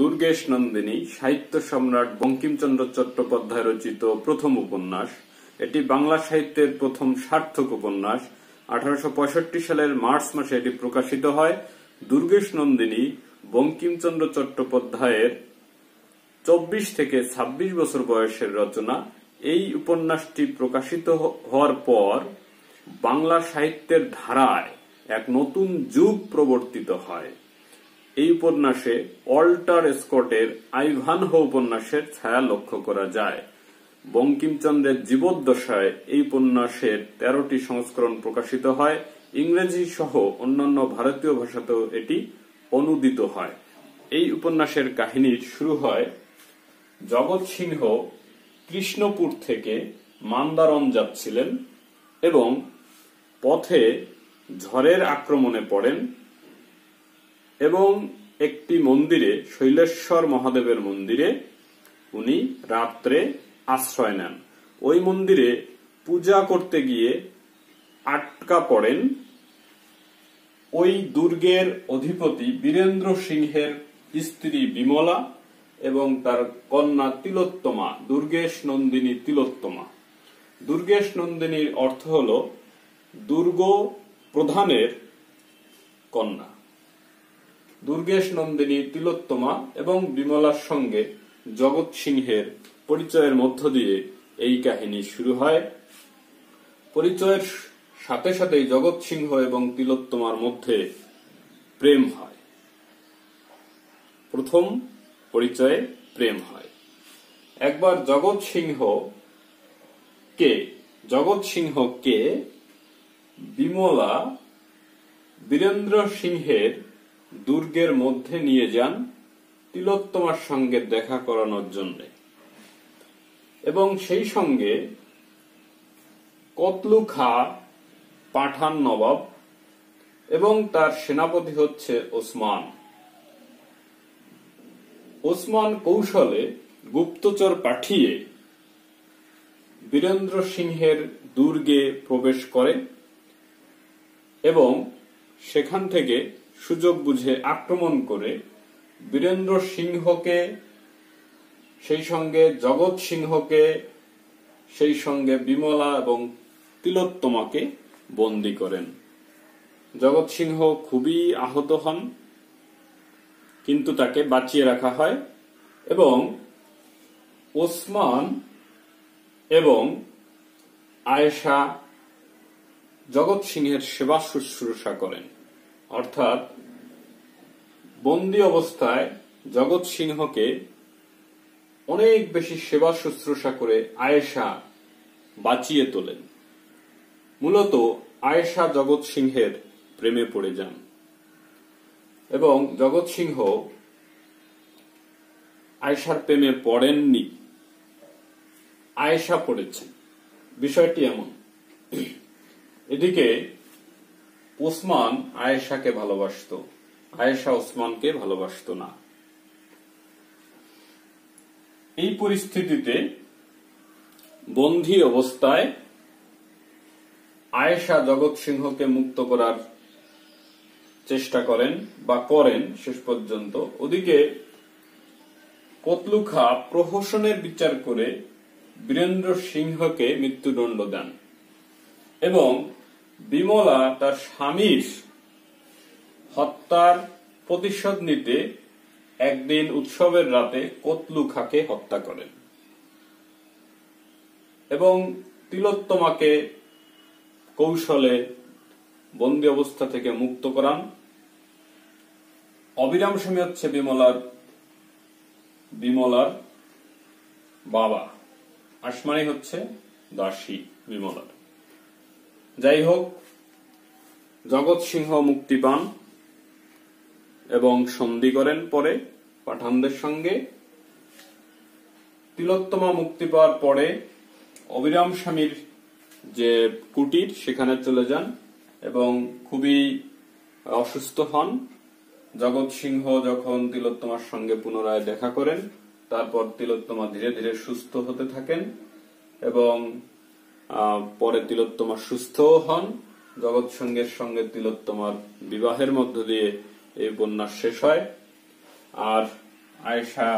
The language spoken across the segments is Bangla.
দুর্গেশ নন্দিনী সাহিত্য সম্রাট বঙ্কিমচন্দ্র চট্টোপাধ্যায় রচিত প্রথম উপন্যাস এটি বাংলা সাহিত্যের প্রথম সার্থক উপন্যাস আঠারোশো সালের মার্চ মাসে এটি প্রকাশিত হয় দুর্গেশ নন্দিনী বঙ্কিমচন্দ্র চট্টোপাধ্যায়ের চব্বিশ থেকে ২৬ বছর বয়সের রচনা এই উপন্যাসটি প্রকাশিত হওয়ার পর বাংলা সাহিত্যের ধারায় এক নতুন যুগ প্রবর্তিত হয় এই উপন্যাসে অল্টার স্কটের আইভানহ উপন্যাসের ছায়া লক্ষ্য করা যায় বঙ্কিমচন্দ্রের জীবদ্দশায় এই উপন্যাসের তেরোটি সংস্করণ প্রকাশিত হয় ইংরেজি সহ অন্যান্য ভারতীয় ভাষাতেও এটি অনুদিত হয় এই উপন্যাসের কাহিনী শুরু হয় জগৎ সিংহ কৃষ্ণপুর থেকে মান্দারন যাচ্ছিলেন এবং পথে ঝড়ের আক্রমণে পড়েন এবং একটি মন্দিরে শৈলেশ্বর মহাদেবের মন্দিরে উনি রাত্রে আশ্রয় নেন ওই মন্দিরে পূজা করতে গিয়ে আটকা পড়েন ওই দুর্গের অধিপতি বীরেন্দ্র সিংহের স্ত্রী বিমলা এবং তার কন্যা তিলোত্তমা দুর্গেশ নন্দিনী তিলোত্তমা দুর্গেশ নন্দিনীর অর্থ হল দুর্গ প্রধানের কন্যা দুর্গেশ নন্দিনী তিলোত্তমা এবং বিমলার সঙ্গে জগৎ সিংহের পরিচয়ের মধ্য দিয়ে এই কাহিনী শুরু হয় পরিচয়ের সাথে সাথে জগৎ সিংহ এবং তিলোত্তমার মধ্যে প্রেম হয় প্রথম পরিচয়ে প্রেম হয় একবার জগৎ সিংহ কে জগৎ সিংহ কে বিমলা বীরেন্দ্র সিংহের দুর্গের মধ্যে নিয়ে যান তিলোত্তমার সঙ্গে দেখা করানোর জন্য এবং সেই সঙ্গে কতলু খা পাঠান নবাব এবং তার সেনাপতি হচ্ছে ওসমান ওসমান কৌশলে গুপ্তচর পাঠিয়ে বীরেন্দ্র সিংহের দুর্গে প্রবেশ করে এবং সেখান থেকে সুযোগ বুঝে আক্রমণ করে বীরেন্দ্র সিংহকে সেই সঙ্গে জগৎ সিংহকে সেই সঙ্গে বিমলা এবং তিলোত্তমাকে বন্দি করেন জগৎ সিংহ খুবই আহত হন কিন্তু তাকে বাঁচিয়ে রাখা হয় এবং ওসমান এবং আয়েশা জগৎ সিংহের সেবা শুশ্রূষা করেন অর্থাৎ বন্দি অবস্থায় জগৎ সিংহকে অনেক বেশি সেবা শুশ্রূষা করে আয়েশা বাঁচিয়ে তোলেন মূলত আয়েশা জগৎ সিংহের প্রেমে পড়ে যান এবং জগৎ সিংহ আয়েশার প্রেমে পড়েননি আয়েশা পড়েছেন বিষয়টি এমন এদিকে ওসমান আয়েশাকে ভালোবাসত আয়েশা ওসমানকে ভালোবাসত না এই পরিস্থিতিতে বন্ধি অবস্থায় আয়েশা জগৎ সিংহকে মুক্ত করার চেষ্টা করেন বা করেন শেষ পর্যন্ত ওদিকে কতলুখা প্রহসনের বিচার করে বীরেন্দ্র সিংহকে মৃত্যুদণ্ড দেন এবং বিমলা তার স্বামীর হত্যার প্রতিশোধ নিতে একদিন উৎসবের রাতে কতলু খাকে হত্যা করেন এবং তিলোত্তমাকে কৌশলে বন্দি অবস্থা থেকে মুক্ত করান অবিরাম স্বামী হচ্ছে বিমলার বিমলার বাবা আসমানি হচ্ছে দাসী বিমলার যাই হোক জগৎ সিংহ মুক্তি পান এবং সন্ধি করেন পরে পাঠানদের সঙ্গে তিলোত্তমা মুক্তি পাওয়ার পরে অবিরাম স্বামীর যে কুটির সেখানে চলে যান এবং খুবই অসুস্থ হন জগৎ সিংহ যখন তিলোত্তমার সঙ্গে পুনরায় দেখা করেন তারপর তিলোত্তমা ধীরে ধীরে সুস্থ হতে থাকেন এবং পরে তিলোত্তমা সুস্থও হন জগৎ সঙ্গের সঙ্গে তিলোত্তমার বিবাহের মধ্য দিয়ে এই উপন্যাস শেষ হয় আর আয়েশা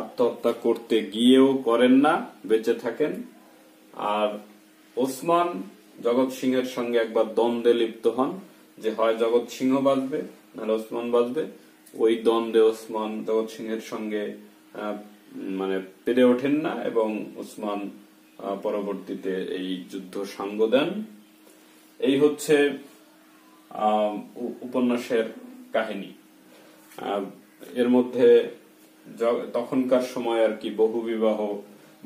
আত্মহত্যা করতে গিয়েও করেন না বেঁচে থাকেন আর ওসমান জগৎ সিংহের সঙ্গে একবার দ্বন্দ্বে লিপ্ত হন যে হয় জগৎ সিংহ বাঁচবে নাহলে ওসমান বাঁচবে ওই দ্বন্দ্বে ওসমান জগৎ সিংহের সঙ্গে মানে পেরে ওঠেন না এবং ওসমান পরবর্তীতে এই যুদ্ধ সাঙ্গ দেন এই হচ্ছে উপন্যাসের কাহিনী এর মধ্যে তখনকার সময় আর কি বহু বিবাহ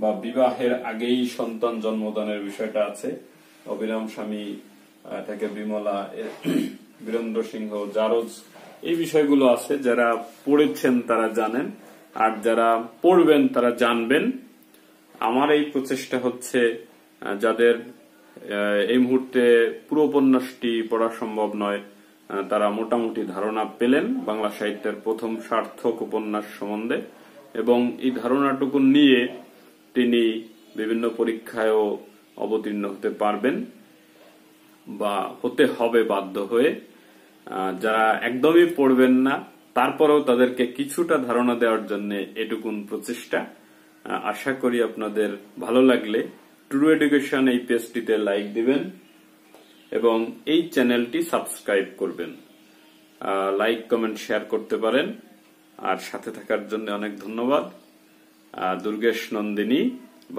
বা বিবাহের আগেই সন্তান জন্মদানের বিষয়টা আছে অবিরাম স্বামী থেকে বিমলা বীরেন্দ্র সিংহ জারজ এই বিষয়গুলো আছে যারা পড়েছেন তারা জানেন আর যারা পড়বেন তারা জানবেন আমার এই প্রচেষ্টা হচ্ছে যাদের এই মুহূর্তে পুরো উপন্যাসটি পড়া সম্ভব নয় তারা মোটামুটি ধারণা পেলেন বাংলা সাহিত্যের প্রথম সার্থক উপন্যাস সম্বন্ধে এবং এই ধারণাটুকু নিয়ে তিনি বিভিন্ন পরীক্ষায়ও অবতীর্ণ হতে পারবেন বা হতে হবে বাধ্য হয়ে যারা একদমই পড়বেন না তারপরেও তাদেরকে কিছুটা ধারণা দেওয়ার জন্য এটুকুন প্রচেষ্টা আশা করি আপনাদের ভালো লাগলে ট্রু এডুকেশন এই পেজটিতে লাইক দিবেন এবং এই চ্যানেলটি সাবস্ক্রাইব করবেন লাইক কমেন্ট শেয়ার করতে পারেন আর সাথে থাকার জন্য অনেক ধন্যবাদ দুর্গেশ নন্দিনী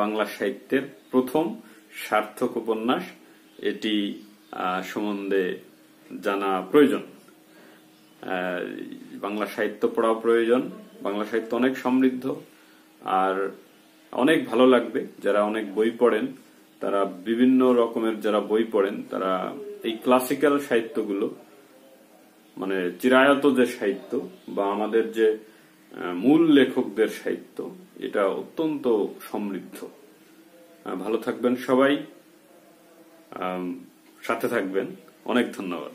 বাংলা সাহিত্যের প্রথম সার্থক উপন্যাস এটি সম্বন্ধে জানা প্রয়োজন বাংলা সাহিত্য পড়া প্রয়োজন বাংলা সাহিত্য অনেক সমৃদ্ধ আর অনেক ভালো লাগবে যারা অনেক বই পড়েন তারা বিভিন্ন রকমের যারা বই পড়েন তারা এই ক্লাসিক্যাল সাহিত্যগুলো মানে চিরায়ত যে সাহিত্য বা আমাদের যে মূল লেখকদের সাহিত্য এটা অত্যন্ত সমৃদ্ধ ভালো থাকবেন সবাই সাথে থাকবেন অনেক ধন্যবাদ